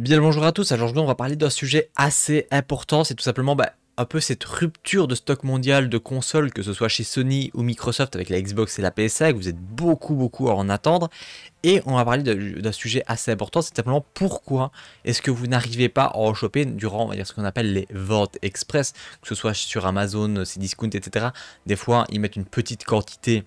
Bien le bonjour à tous, alors aujourd'hui on va parler d'un sujet assez important, c'est tout simplement bah, un peu cette rupture de stock mondial de consoles, que ce soit chez Sony ou Microsoft avec la Xbox et la PS5, vous êtes beaucoup beaucoup à en attendre, et on va parler d'un sujet assez important, c'est simplement pourquoi est-ce que vous n'arrivez pas à en choper durant on dire, ce qu'on appelle les ventes express, que ce soit sur Amazon, Cdiscount, etc. Des fois ils mettent une petite quantité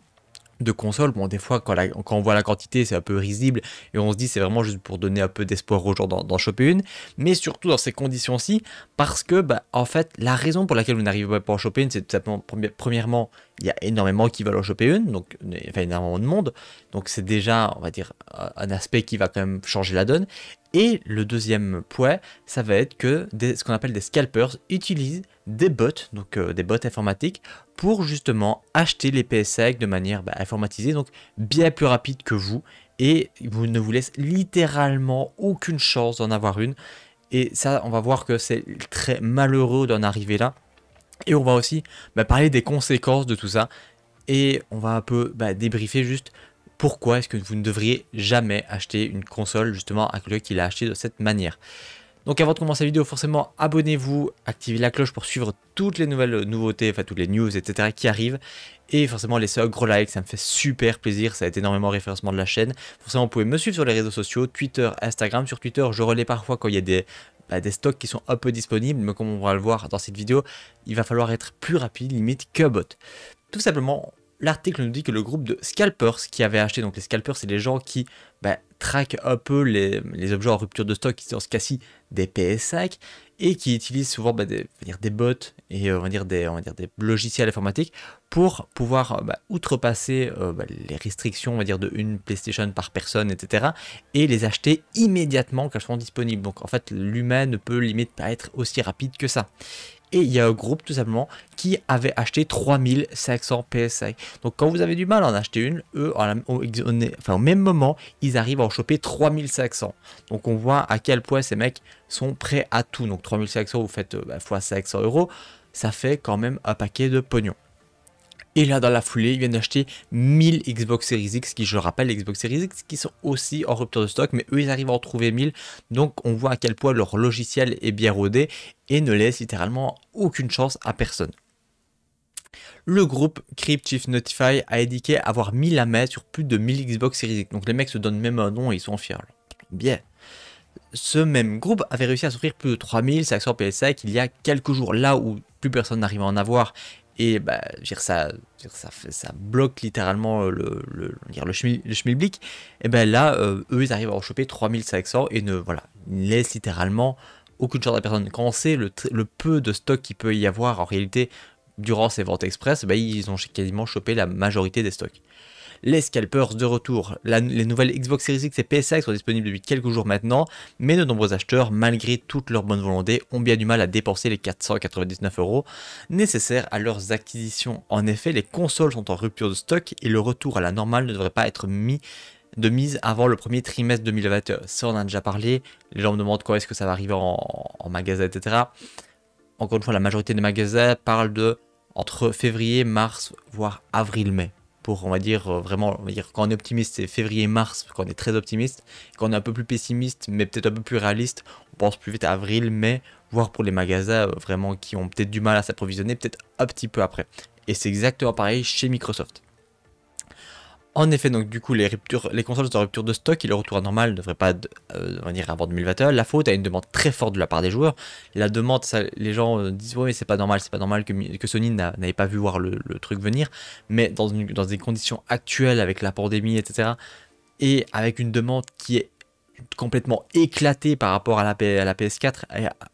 de consoles. Bon, des fois, quand, quand on voit la quantité, c'est un peu risible et on se dit c'est vraiment juste pour donner un peu d'espoir aux gens d'en choper une. Mais surtout dans ces conditions-ci, parce que, bah, en fait, la raison pour laquelle vous n'arrivez pas à en choper une, c'est tout simplement, premièrement, il y a énormément qui veulent en choper une, donc enfin, énormément de monde. Donc c'est déjà, on va dire, un aspect qui va quand même changer la donne. Et le deuxième point, ça va être que ce qu'on appelle des scalpers utilisent des bots, donc euh, des bots informatiques, pour justement acheter les PSX de manière bah, informatisée, donc bien plus rapide que vous. Et vous ne vous laissez littéralement aucune chance d'en avoir une. Et ça, on va voir que c'est très malheureux d'en arriver là et on va aussi bah, parler des conséquences de tout ça. Et on va un peu bah, débriefer juste pourquoi est-ce que vous ne devriez jamais acheter une console justement à quelqu'un qui l'a acheté de cette manière. Donc avant de commencer la vidéo, forcément abonnez-vous, activez la cloche pour suivre toutes les nouvelles nouveautés, enfin toutes les news, etc. qui arrivent. Et forcément laissez un gros like, ça me fait super plaisir, ça aide énormément référencement de la chaîne. Forcément vous pouvez me suivre sur les réseaux sociaux, Twitter, Instagram. Sur Twitter je relais parfois quand il y a des des stocks qui sont un peu disponibles, mais comme on va le voir dans cette vidéo, il va falloir être plus rapide limite que bot. Tout simplement, l'article nous dit que le groupe de scalpers qui avait acheté, donc les scalpers, c'est les gens qui bah, traquent un peu les, objets en rupture de stock, qui sont en ce cas-ci des PS5, et qui utilisent souvent bah, des, des bots et on va dire des, euh, dire, des logiciels informatiques pour pouvoir euh, bah, outrepasser euh, les restrictions on va dire, de une PlayStation par personne, etc., et les acheter immédiatement quand elles sont disponibles. Donc en fait, l'humain ne peut limite pas être aussi rapide que ça. Et il y a un groupe tout simplement qui avait acheté 3500 PSI. Donc quand vous avez du mal à en acheter une, eux, au, enfin, au même moment, ils arrivent à en choper 3500. Donc on voit à quel point ces mecs sont prêts à tout. Donc 3500, vous faites x euh, bah, fois 500 euros, ça fait quand même un paquet de pognon. Et là, dans la foulée, ils viennent d'acheter 1000 Xbox Series X, qui, je rappelle, les Xbox Series X, qui sont aussi en rupture de stock, mais eux, ils arrivent à en trouver 1000. Donc, on voit à quel point leur logiciel est bien rodé et ne laisse littéralement aucune chance à personne. Le groupe Crypt Chief Notify a indiqué avoir mis la main sur plus de 1000 Xbox Series X. Donc les mecs se donnent même un nom et ils sont fiers. Bien. Ce même groupe avait réussi à s'offrir plus de 3500 PS5 il y a quelques jours, là où plus personne n'arrive à en avoir et bah, ça, bloque littéralement euh, le, le, dire le, schmilblick. Et ben là, euh, eux, ils arrivent à en choper 3500 et ne, voilà, ils laissent littéralement aucune chance à personne. Quand on sait le, peu de stock qu'il peut y avoir en réalité durant ces ventes express, ben, ils ont quasiment chopé la majorité des stocks les scalpers de retour. les nouvelles Xbox Series X et PSX sont disponibles depuis quelques jours maintenant, mais de nombreux acheteurs, malgré toute leur bonne volonté, ont bien du mal à dépenser les 499 euros nécessaires à leurs acquisitions. En effet, les consoles sont en rupture de stock et le retour à la normale ne devrait pas être mis de mise avant le premier trimestre 2021. Ça, on a déjà parlé. Les gens me demandent quand est-ce que ça va arriver en, en magasin, etc. Encore une fois, la majorité des magasins parlent de entre février, mars, voire avril-mai pour, on va dire, euh, vraiment, dire, quand on est optimiste, c'est février-mars, quand on est très optimiste. Quand on est un peu plus pessimiste, mais peut-être un peu plus réaliste, on pense plus vite à avril-mai, voire pour les magasins euh, vraiment qui ont peut-être du mal à s'approvisionner, peut-être un petit peu après. Et c'est exactement pareil chez Microsoft. En effet, donc du coup, les, ruptures, les consoles sont en rupture de stock et le retour normal ne devrait pas euh, venir avant 2021. La faute à une demande très forte de la part des joueurs. La demande, les gens euh, disent oui mais c'est pas normal, c'est pas normal que, Sony n'avait pas vu voir le, truc venir. Mais dans, dans des conditions actuelles avec la pandémie, etc., et avec une demande qui est complètement éclatée par rapport à la, PS4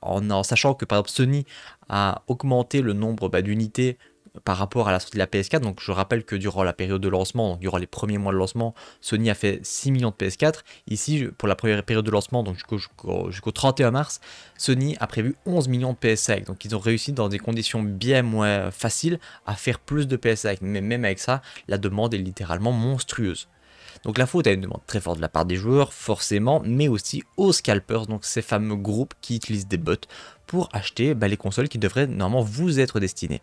en, sachant que par exemple Sony a augmenté le nombre bah, d'unités par rapport à la sortie de la PS4. Donc je rappelle que durant la période de lancement, donc durant les premiers mois de lancement, Sony a fait 6 millions de PS4. Ici, pour la première période de lancement, donc jusqu'au 31 mars, Sony a prévu 11 millions de PS5. Donc ils ont réussi dans des conditions bien moins faciles à faire plus de PS5. Mais même avec ça, la demande est littéralement monstrueuse. Donc la faute à une demande très forte de la part des joueurs, forcément, mais aussi aux scalpers, donc ces fameux groupes qui utilisent des bots pour acheter bah, les consoles qui devraient normalement vous être destinées.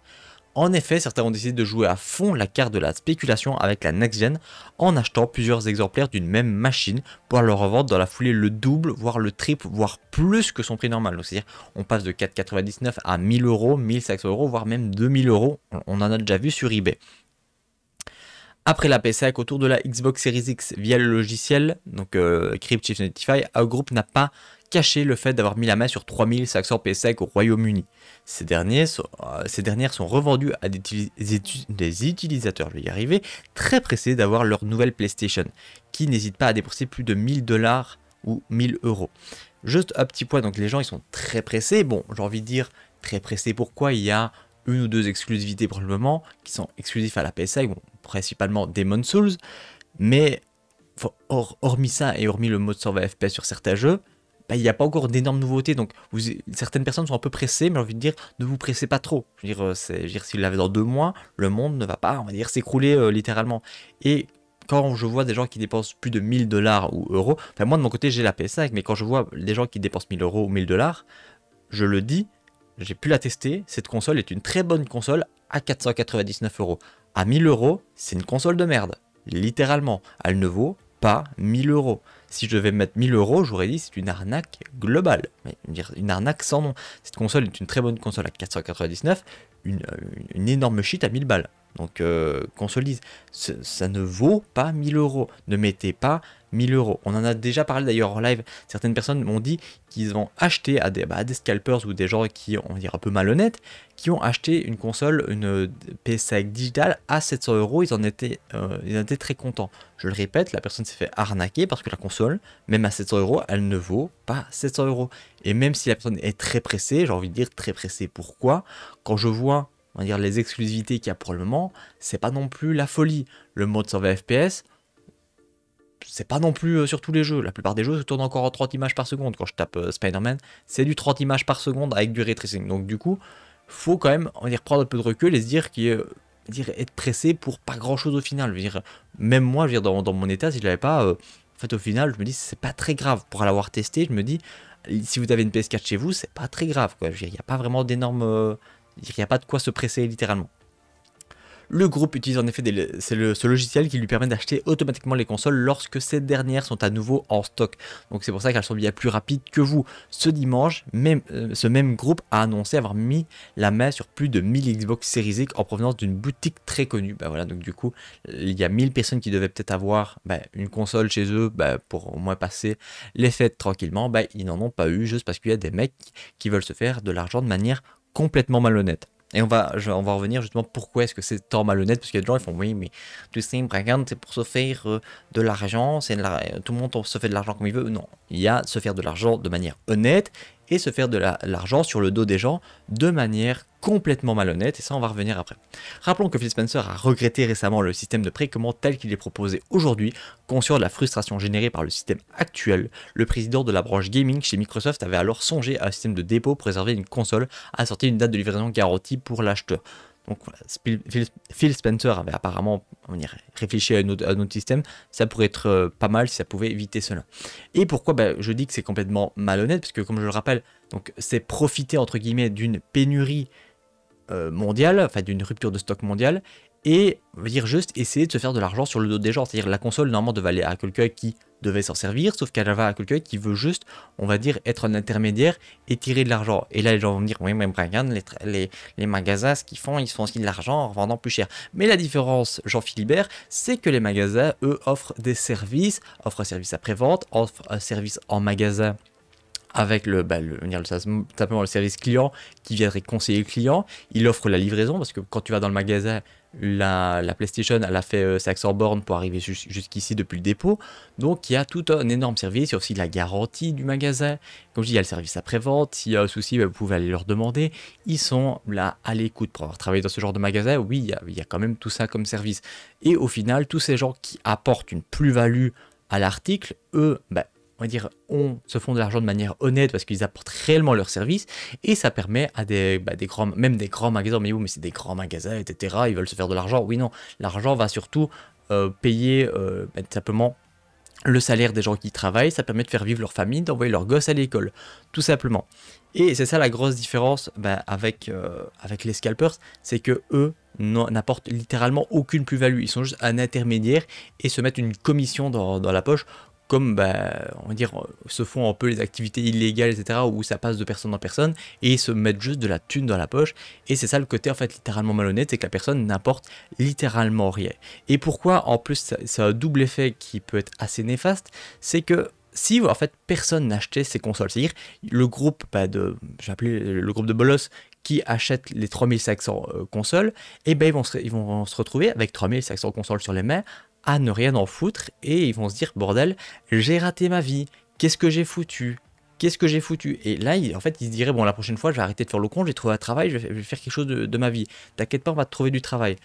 En effet, certains ont décidé de jouer à fond la carte de la spéculation avec la next-gen en achetant plusieurs exemplaires d'une même machine pour le revendre dans la foulée le double, voire le triple, voire plus que son prix normal. C'est-à-dire on passe de 4,99 à 1000 euros, 1500 euros, voire même 2000 euros. On en a déjà vu sur eBay. Après la PS5, autour de la Xbox Series X via le logiciel, donc euh, Crypt Notify, un groupe n'a pas cacher le fait d'avoir mis la main sur 3500 PSEC au Royaume-Uni. Ces, derniers euh, ces dernières sont revendues à des, des utilisateurs, je vais y arriver, très pressés d'avoir leur nouvelle PlayStation, qui n'hésite pas à dépenser plus de 1000 dollars ou 1000 euros. Juste un petit point, donc les gens ils sont très pressés. Bon, j'ai envie de dire très pressés pourquoi il y a une ou deux exclusivités pour le moment qui sont exclusives à la ps bon, principalement Demon's Souls, mais hormis ça et hormis le mode 120 FPS sur certains jeux, bah, il n'y a pas encore d'énormes nouveautés. Donc, certaines personnes sont un peu pressées, mais j'ai envie de dire, ne vous pressez pas trop. Je veux dire, euh, si vous l'avez dans deux mois, le monde ne va pas, on va dire, s'écrouler euh, littéralement. Et quand je vois des gens qui dépensent plus de 1000 dollars ou euros, enfin, moi de mon côté, j'ai la PS5, mais quand je vois des gens qui dépensent 1000 euros ou 1000 dollars, je le dis, j'ai pu la tester. Cette console est une très bonne console à 499 euros. À 1000 euros, c'est une console de merde. Littéralement, elle ne vaut pas 1000 euros. Si je devais mettre 1000 euros, j'aurais dit c'est une arnaque globale. Mais une arnaque sans nom. Cette console est une très bonne console à 499, euh, une, énorme shit à 1000 balles. Donc euh, qu'on ça ne vaut pas 1000 euros. Ne mettez pas 1000 euros. On en a déjà parlé d'ailleurs en live. Certaines personnes m'ont dit qu'ils ont acheté à des, bah, des scalpers ou des gens qui, on dire un peu malhonnêtes, qui ont acheté une console, une PS5 digitale à 700 euros. Ils en étaient, euh, ils étaient très contents. Je le répète, la personne s'est fait arnaquer parce que la console, même à 700 euros, elle ne vaut pas 700 euros. Et même si la personne est très pressée, j'ai envie de dire très pressée, pourquoi Quand je vois on va dire les exclusivités qu'il y a pour le moment, c'est pas non plus la folie. Le mode 120 FPS, c'est pas non plus euh, sur tous les jeux. La plupart des jeux se tournent encore en 30 images par seconde. Quand je tape euh, Spider-Man, c'est du 30 images par seconde avec du ray tracing. Donc du coup, faut quand même en dire, prendre un peu de recul et se dire qu'il être pressé pour pas grand chose au final. dire, même moi, je dire, dans, mon état, si je l'avais pas, euh, en fait, au final, je me dis, c'est pas très grave. Pour l'avoir testé, je me dis, si vous avez une PS4 chez vous, c'est pas très grave. Quoi. il n'y a pas vraiment d'énormes. il n'y a pas de quoi se presser littéralement. Le groupe utilise en effet ce logiciel qui lui permet d'acheter automatiquement les consoles lorsque ces dernières sont à nouveau en stock. Donc c'est pour ça qu'elles sont bien plus rapides que vous. Ce dimanche, euh, ce même groupe a annoncé avoir mis la main sur plus de 1000 Xbox Series X en provenance d'une boutique très connue. Bah voilà, donc du coup, il y a 1000 personnes qui devaient peut-être avoir bah, une console chez eux bah, pour au moins passer les fêtes tranquillement. Bah, ils n'en ont pas eu juste parce qu'il y a des mecs qui veulent se faire de l'argent de manière complètement malhonnête. Et on va, on va revenir justement pourquoi est-ce que c'est tant malhonnête, parce qu'il y a des gens qui font oui, mais tout sais, c'est pour se faire euh, de l'argent, c'est tout le monde se fait de l'argent comme il veut. Non, il y a se faire de l'argent de manière honnête et se faire de l'argent sur le dos des gens de manière complètement malhonnête, et ça on va revenir après. Rappelons que Phil Spencer a regretté récemment le système de précommande tel qu'il est proposé aujourd'hui, conscient de la frustration générée par le système actuel, le président de la branche gaming chez Microsoft avait alors songé à un système de dépôt pour réserver une console assortie d'une date de livraison garantie pour l'acheteur. Donc voilà, Phil, Spencer avait apparemment réfléchi à un, autre, système. Ça pourrait être euh, pas mal si ça pouvait éviter cela. Et pourquoi ben, je dis que c'est complètement malhonnête Parce que comme je le rappelle, c'est profiter entre guillemets d'une pénurie euh, mondiale, enfin d'une rupture de stock mondiale, et on va dire juste essayer de se faire de l'argent sur le dos des gens. C'est-à-dire la console normalement devait aller à quelqu'un qui devait s'en servir, sauf qu'elle va à quelqu'un qui veut juste, on va dire, être un intermédiaire et tirer de l'argent. Et là, les gens vont me dire, oui, mais Brian, les, les, magasins, ce qu'ils font, ils font aussi de l'argent en vendant plus cher. Mais la différence, Jean-Philibert, c'est que les magasins, eux, offrent des services, offrent un service après-vente, offrent un service en magasin avec le, bah, simplement le service client qui viendrait conseiller le client. Il offre la livraison parce que quand tu vas dans le magasin, la, PlayStation, elle a fait euh, bornes pour arriver jusqu'ici depuis le dépôt. Donc il y a tout un énorme service. Il y a aussi la garantie du magasin. Comme je dis, il y a le service après-vente. S'il y a un souci, ben, vous pouvez aller leur demander. Ils sont là à l'écoute pour avoir travaillé dans ce genre de magasin. Oui, il y, a, il y, a, quand même tout ça comme service. Et au final, tous ces gens qui apportent une plus-value à l'article, eux, ben, on va dire, on se font de l'argent de manière honnête parce qu'ils apportent réellement leur service et ça permet à des, bah, grands, même des grands magasins, mais oui, mais c'est des grands magasins, etc. Ils veulent se faire de l'argent. Oui, non, l'argent va surtout euh, payer euh, bah, simplement le salaire des gens qui travaillent, ça permet de faire vivre leur famille, d'envoyer leurs gosses à l'école, tout simplement. Et c'est ça la grosse différence bah, avec, euh, avec les scalpers, c'est que eux n'apportent littéralement aucune plus-value. Ils sont juste un intermédiaire et se mettent une commission dans, dans la poche comme bah, on va dire, euh, se font un peu les activités illégales, etc., où ça passe de personne en personne, et ils se mettent juste de la thune dans la poche. Et c'est ça le côté en fait littéralement malhonnête, c'est que la personne n'apporte littéralement rien. Et pourquoi en plus c'est un double effet qui peut être assez néfaste, c'est que si en fait personne n'achetait ces consoles, c'est-à-dire le groupe bah, de, j'appelais le groupe de bolos qui achète les 3500 euh, consoles, et eh ben ils vont, ils vont se retrouver avec 3500 consoles sur les mains, à ne rien en foutre et ils vont se dire bordel, j'ai raté ma vie, qu'est-ce que j'ai foutu Qu'est-ce que j'ai foutu Et là, en fait, ils se diraient, bon, la prochaine fois, je vais arrêter de faire le con, j'ai trouvé un travail, je vais, faire quelque chose de, ma vie. T'inquiète pas, on va te trouver du travail.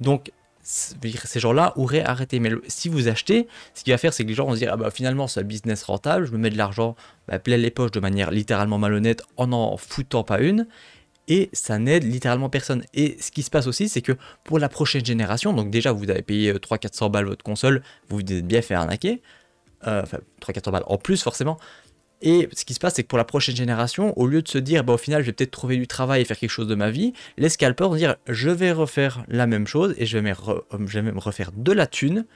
Donc, ces gens-là auraient arrêté. Mais si vous achetez, ce qu'il va faire, c'est que les gens vont se dire ah bah, finalement, c'est un business rentable, je me mets de l'argent bah, les poches de manière littéralement malhonnête en en foutant pas une et ça n'aide littéralement personne. Et ce qui se passe aussi, c'est que pour la prochaine génération, donc déjà vous avez payé 300-400 euh, balles votre console, vous vous êtes bien fait arnaquer, euh, enfin 300-400 balles en plus forcément. Et ce qui se passe, c'est que pour la prochaine génération, au lieu de se dire, bah, au final, je vais peut-être trouver du travail et faire quelque chose de ma vie, les scalpers vont dire, je vais refaire la même chose et je vais, je vais même refaire de la thune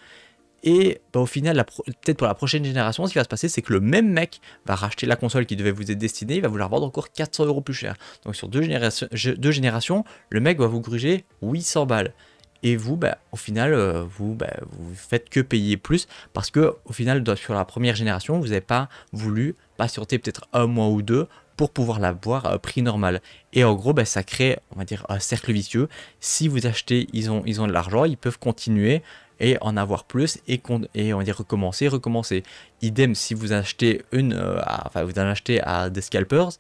et bah, au final, peut-être pour la prochaine génération, ce qui va se passer, c'est que le même mec va racheter la console qui devait vous être destinée, il va vous la revendre encore 400 euros plus cher. Donc sur deux générations, le mec va vous gruger 800 balles et vous, bah, au final, euh, vous, ne bah, vous faites que payer plus parce que, au final, sur la première génération, vous n'avez pas voulu patienter peut-être un mois ou deux pour pouvoir la boire à prix normal. Et en gros, bah, ça crée, on va dire, un cercle vicieux. Si vous achetez, ils ont, ils ont de l'argent, ils peuvent continuer et en avoir plus et, et on va recommencer, recommencer. Idem si vous achetez une, euh, à, enfin vous en achetez à des scalpers,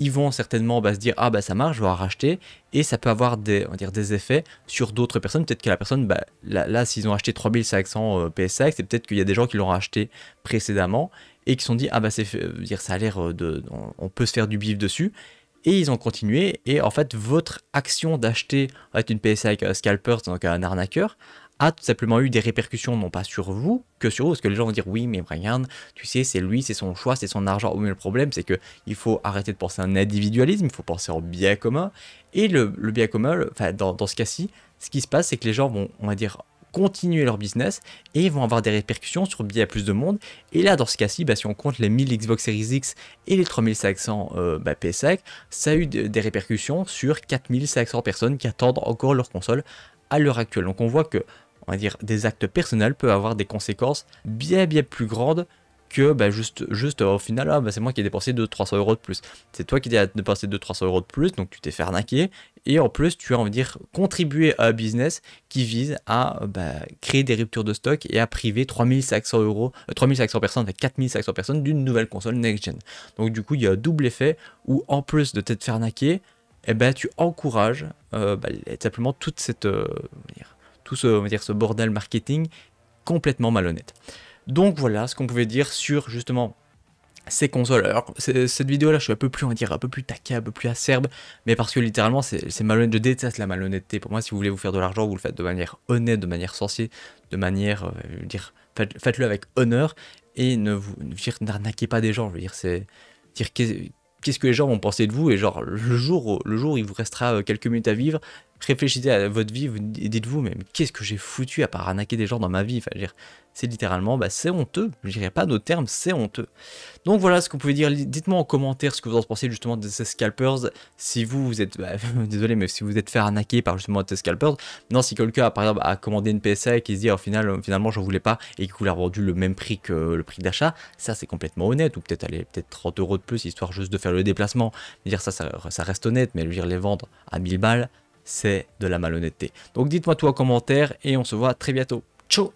ils vont certainement bah, se dire ah bah ça marche, je vais en racheter et ça peut avoir des, on va dire, des effets sur d'autres personnes. Peut-être que la personne, bah, là, s'ils ont acheté 3500 euh, PSX, c'est peut-être qu'il y a des gens qui l'ont acheté précédemment et qui sont dit ah bah c'est euh, dire ça a l'air euh, de on, peut se faire du bif dessus et ils ont continué et en fait votre action d'acheter une PSA avec un euh, scalper donc un arnaqueur a tout simplement eu des répercussions non pas sur vous que sur vous parce que les gens vont dire oui mais regarde tu sais c'est lui c'est son choix c'est son argent mais le problème c'est que il faut arrêter de penser à un individualisme il faut penser au bien commun et le, bien commun enfin dans, dans ce cas-ci ce qui se passe c'est que les gens vont on va dire continuer leur business et ils vont avoir des répercussions sur bien plus de monde. Et là, dans ce cas-ci, bah, si on compte les 1000 Xbox Series X et les 3500 euh, bah, PS5, ça a eu des répercussions sur 4500 personnes qui attendent encore leur console à l'heure actuelle. Donc on voit que on va dire, des actes personnels peuvent avoir des conséquences bien bien plus grandes bah, juste, juste euh, au final, ah, bah, c'est moi qui ai dépensé 200-300 euros de plus. C'est toi qui as dépensé 200-300 euros de plus, donc tu t'es fait arnaquer. Et en plus, tu as, envie de dire, contribué à un business qui vise à euh, bah, créer des ruptures de stock et à priver 3500 euros, 3500 euh, personnes, 4500 personnes d'une nouvelle console next-gen. Donc du coup, il y a un double effet où en plus de t'être fait arnaquer, et eh ben, tu encourages simplement toute cette, tout ce, dire, ce bordel marketing complètement malhonnête. Donc voilà ce qu'on pouvait dire sur justement ces consoles. Alors, cette vidéo-là, je suis un peu plus, on va dire, un peu plus taqué, un peu plus acerbe, mais parce que littéralement, c'est malhonnête. Je déteste la malhonnêteté. Pour moi, si vous voulez vous faire de l'argent, vous le faites de manière honnête, de manière sensée, de manière, euh, je veux dire, faites-le avec honneur et ne vous, n'arnaquez pas des gens. Je veux dire, c'est dire qu'est-ce que les gens vont penser de vous et genre le jour, le jour, il vous restera euh, quelques minutes à vivre réfléchissez à votre vie et dites-vous, mais, qu'est-ce que j'ai foutu à part arnaquer des gens dans ma vie enfin, C'est littéralement, bah, c'est honteux. Je dirais pas d'autres termes, c'est honteux. Donc voilà ce que vous pouvez dire. Dites-moi en commentaire ce que vous en pensez justement de ces scalpers. Si vous, vous êtes, bah, désolé, mais si vous êtes fait arnaquer par justement ces scalpers, non, si quelqu'un, par exemple, a commandé une PSA et qui se dit, au final, euh, finalement, j'en voulais pas et qu'il vous l'a vendu le même prix que le prix d'achat, ça c'est complètement honnête. Ou peut-être aller peut-être 30 euros de plus histoire juste de faire le déplacement. Dire ça, ça, reste honnête, mais lui dire les vendre à 1000 balles c'est de la malhonnêteté. Donc dites-moi tout en commentaire et on se voit très bientôt. Ciao